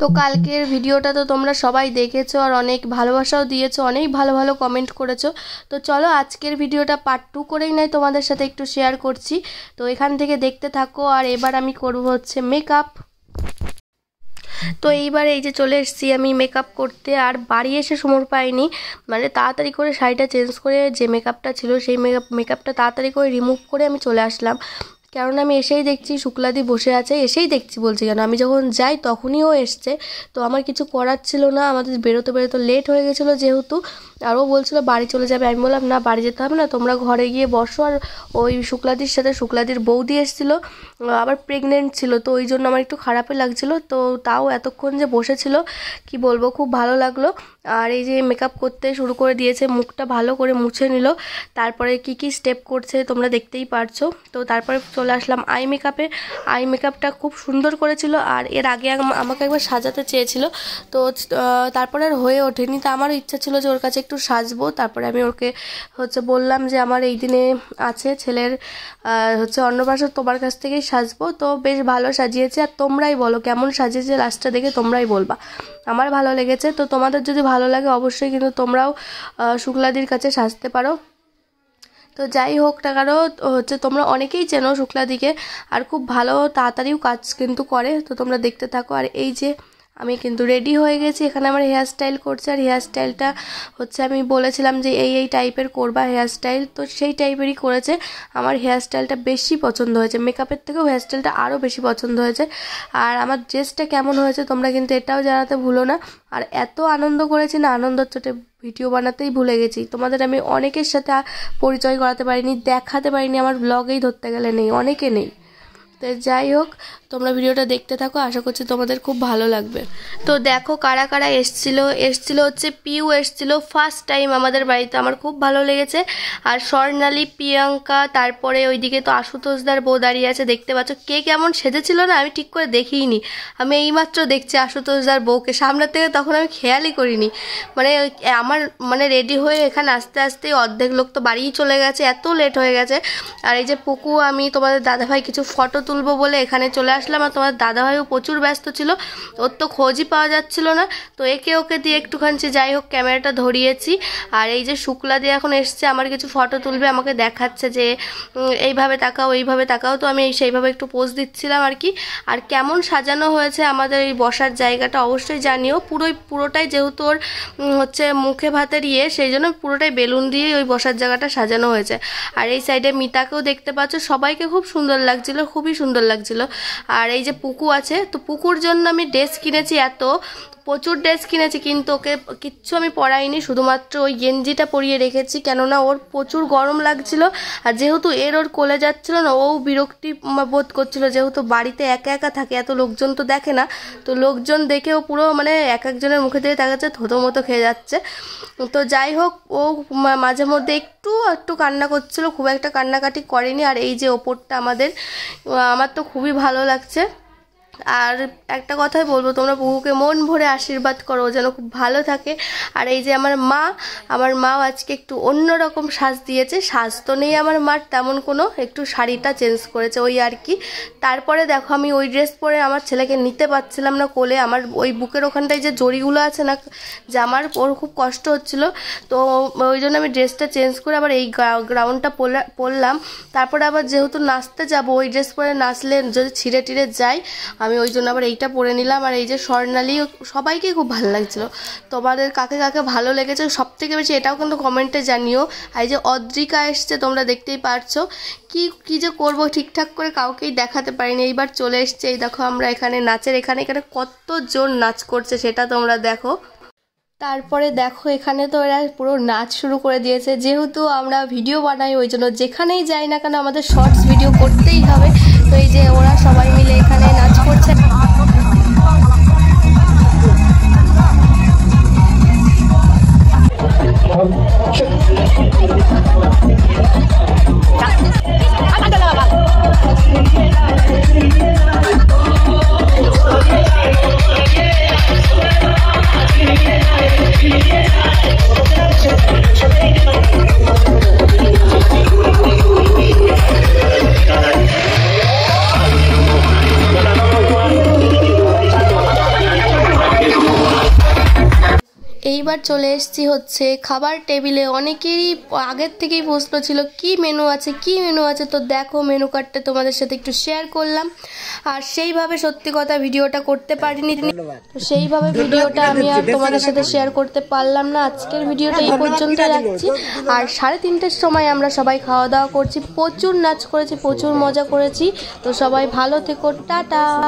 তো কালকের ভিডিওটা তো তোমরা সবাই দেখেছো আর অনেক ভালোবাসাও দিয়েছো অনেক ভালো ভালো কমেন্ট করেছো তো চলো আজকের ভিডিওটা পার্ট টু করেই নাই তোমাদের সাথে একটু শেয়ার করছি তো এখান থেকে দেখতে থাকো আর এবার আমি করব হচ্ছে মেকআপ তো এইবার এই যে চলে এসেছি আমি মেকআপ করতে আর বাড়ি এসে সময় পাইনি মানে তাড়াতাড়ি করে শাড়িটা চেঞ্জ করে যে মেকআপটা ছিল সেই মেকআপ মেকআপটা তাড়াতাড়ি করে রিমুভ করে আমি চলে আসলাম কেননা আমি এসেই দেখছি শুক্লাদি বসে আছে এসেই দেখছি বলছি কেন আমি যখন যাই তখনই ও এসছে তো আমার কিছু করার ছিল না আমাদের বেরোতে বেরোতে লেট হয়ে গেছিলো যেহেতু আর ও বলছিলো বাড়ি চলে যাবে আমি বললাম না বাড়ি যেতে হবে না তোমরা ঘরে গিয়ে বসো আর ওই শুক্লাদির সাথে শুক্লাদির বৌদি এসেছিল আবার প্রেগনেন্ট ছিল তো ওই জন্য আমার একটু খারাপই লাগছিল তো তাও এতক্ষণ যে বসেছিল কি বলবো খুব ভালো লাগলো আর এই যে মেকআপ করতে শুরু করে দিয়েছে মুখটা ভালো করে মুছে নিল তারপরে কি কি স্টেপ করছে তোমরা দেখতেই পারছো তো তারপরে চলে চলে আসলাম আই মেকআপে আই মেকআপটা খুব সুন্দর করেছিল আর এর আগে আমাকে একবার সাজাতে চেয়েছিল তো তারপরে আর হয়ে ওঠেনি তা আমারও ইচ্ছা ছিল যে ওর কাছে একটু সাজবো তারপরে আমি ওকে হচ্ছে বললাম যে আমার এই দিনে আছে ছেলের হচ্ছে অন্নপ্রাশন তোমার কাছ থেকেই সাজবো তো বেশ ভালো সাজিয়েছে আর তোমরাই বলো কেমন সাজিয়েছে লাস্টটা দেখে তোমরাই বলবা আমার ভালো লেগেছে তো তোমাদের যদি ভালো লাগে অবশ্যই কিন্তু তোমরাও শুক্লাদির কাছে সাজতে পারো তো যাই হোক না কেন হচ্ছে তোমরা অনেকেই চেনো শুক্লাদিকে আর খুব ভালো তাড়াতাড়িও কাজ কিন্তু করে তো তোমরা দেখতে থাকো আর এই যে আমি কিন্তু রেডি হয়ে গেছি এখানে আমার হেয়ার স্টাইল করছে আর হেয়ার স্টাইলটা হচ্ছে আমি বলেছিলাম যে এই এই টাইপের করবা হেয়ার স্টাইল তো সেই টাইপেরই করেছে আমার হেয়ার স্টাইলটা বেশি পছন্দ হয়েছে মেকআপের থেকেও হেয়ার স্টাইলটা আরও বেশি পছন্দ হয়েছে আর আমার ড্রেসটা কেমন হয়েছে তোমরা কিন্তু এটাও জানাতে ভুলো না আর এত আনন্দ করেছি না আনন্দ চোটে ভিডিও বানাতেই ভুলে গেছি তোমাদের আমি অনেকের সাথে পরিচয় করাতে পারিনি দেখাতে পারিনি আমার ব্লগেই ধরতে গেলে নেই অনেকে নেই তো যাই হোক তোমরা ভিডিওটা দেখতে থাকো আশা করছি তোমাদের খুব ভালো লাগবে তো দেখো কারা কারা এসছিল এসছিল হচ্ছে পিউ এসছিল ফার্স্ট টাইম আমাদের বাড়িতে আমার খুব ভালো লেগেছে আর স্বর্ণালী প্রিয়াঙ্কা তারপরে ওইদিকে তো আশুতোষদার বউ দাঁড়িয়ে আছে দেখতে পাচ্ছ কে কেমন সেজেছিল না আমি ঠিক করে দেখিনি আমি এইমাত্র দেখছি আশুতোষদার বউকে সামনের থেকে তখন আমি খেয়ালই করিনি মানে আমার মানে রেডি হয়ে এখানে আস্তে আস্তে অর্ধেক লোক তো বাড়িই চলে গেছে এত লেট হয়ে গেছে আর এই যে পুকু আমি তোমাদের দাদাভাই কিছু ফটো তুলবো বলে এখানে চলে আসলাম আর তোমার দাদাভাইও প্রচুর ব্যস্ত ছিল ওর তো খোঁজই পাওয়া যাচ্ছিল না তো একে ওকে দিয়ে একটুখানি যাই হোক ক্যামেরাটা ধরিয়েছি আর এই যে শুক্লা দিয়ে এখন এসছে আমার কিছু ফটো তুলবে আমাকে দেখাচ্ছে যে এইভাবে তাকাও এইভাবে তাকাও তো আমি সেইভাবে একটু পোজ দিচ্ছিলাম আর কি আর কেমন সাজানো হয়েছে আমাদের এই বসার জায়গাটা অবশ্যই জানিও পুরোই পুরোটাই যেহেতু ওর হচ্ছে মুখে ভাতের ইয়ে সেই জন্য পুরোটাই বেলুন দিয়ে ওই বসার জায়গাটা সাজানো হয়েছে আর এই সাইডে মিতাকেও দেখতে পাচ্ছ সবাইকে খুব সুন্দর লাগছিল খুবই সুন্দর লাগছিল আর এই যে পুকু আছে তো পুকুর জন্য আমি ড্রেস কিনেছি এত প্রচুর ড্রেস কিনেছি কিন্তু ওকে কিচ্ছু আমি পরাইনি শুধুমাত্র ওই গেঞ্জিটা পরিয়ে রেখেছি কেননা ওর প্রচুর গরম লাগছিল আর যেহেতু এর ওর কোলে যাচ্ছিল না ও বিরক্তি বোধ করছিল যেহেতু বাড়িতে একা একা থাকে এত লোকজন তো দেখে না তো লোকজন দেখে ও পুরো মানে এক একজনের মুখে দিয়ে দেখাচ্ছে থতো মতো খেয়ে যাচ্ছে তো যাই হোক ও মাঝে মধ্যে একটু একটু কান্না করছিল খুব একটা কান্নাকাটি করেনি আর এই যে ওপরটা আমাদের আমার তো খুবই ভালো লাগছে আর একটা কথাই বলবো তোমরা বহুকে মন ভরে আশীর্বাদ করো যেন খুব ভালো থাকে আর এই যে আমার মা আমার মাও আজকে একটু অন্যরকম সাজ দিয়েছে সাজ তো নেই আমার মার তেমন কোনো একটু শাড়িটা চেঞ্জ করেছে ওই আর কি তারপরে দেখো আমি ওই ড্রেস পরে আমার ছেলেকে নিতে পারছিলাম না কোলে আমার ওই বুকের ওখানটায় যে জড়িগুলো আছে না জামার ওর খুব কষ্ট হচ্ছিল তো ওই জন্য আমি ড্রেসটা চেঞ্জ করে আবার এই গ্রাউন্ডটা পরলাম তারপরে আবার যেহেতু নাচতে যাব ওই ড্রেস পরে নাচলে যদি ছিঁড়ে টিড়ে যাই আমি ওই জন্য আবার এইটা পরে নিলাম আর এই যে স্বর্ণালী সবাইকেই খুব ভালো লাগছিল তোমাদের কাকে কাকে ভালো লেগেছে সব থেকে বেশি এটাও কিন্তু কমেন্টে জানিও আর এই যে অদ্রিকা এসছে তোমরা দেখতেই পারছো কি কি যে করব ঠিকঠাক করে কাউকেই দেখাতে পারিনি এইবার চলে এসছে এই দেখো আমরা এখানে নাচের এখানে এখানে কতজন নাচ করছে সেটা তোমরা দেখো তারপরে দেখো এখানে তো এরা পুরো নাচ শুরু করে দিয়েছে যেহেতু আমরা ভিডিও বানাই ওই জন্য যেখানেই যাই না কেন আমাদের শর্টস ভিডিও করতেই হবে তো এই যে ওরা সবাই Cortez. এবার চলে এসছি হচ্ছে খাবার টেবিলে অনেকেরই আগের থেকেই প্রশ্ন ছিল কি মেনু আছে কি মেনু আছে তো দেখো মেনু কার্ডটা তোমাদের সাথে একটু শেয়ার করলাম আর সেইভাবে সত্যি কথা ভিডিওটা করতে পারিনি সেইভাবে ভিডিওটা আমি আর তোমাদের সাথে শেয়ার করতে পারলাম না আজকের ভিডিওটা এই হ্যাঁ, পর্যন্ত রাখছি আর সাড়ে তিনটের সময় আমরা সবাই খাওয়া দাওয়া করছি প্রচুর নাচ করেছি প্রচুর মজা করেছি তো সবাই ভালো থেকো টাটা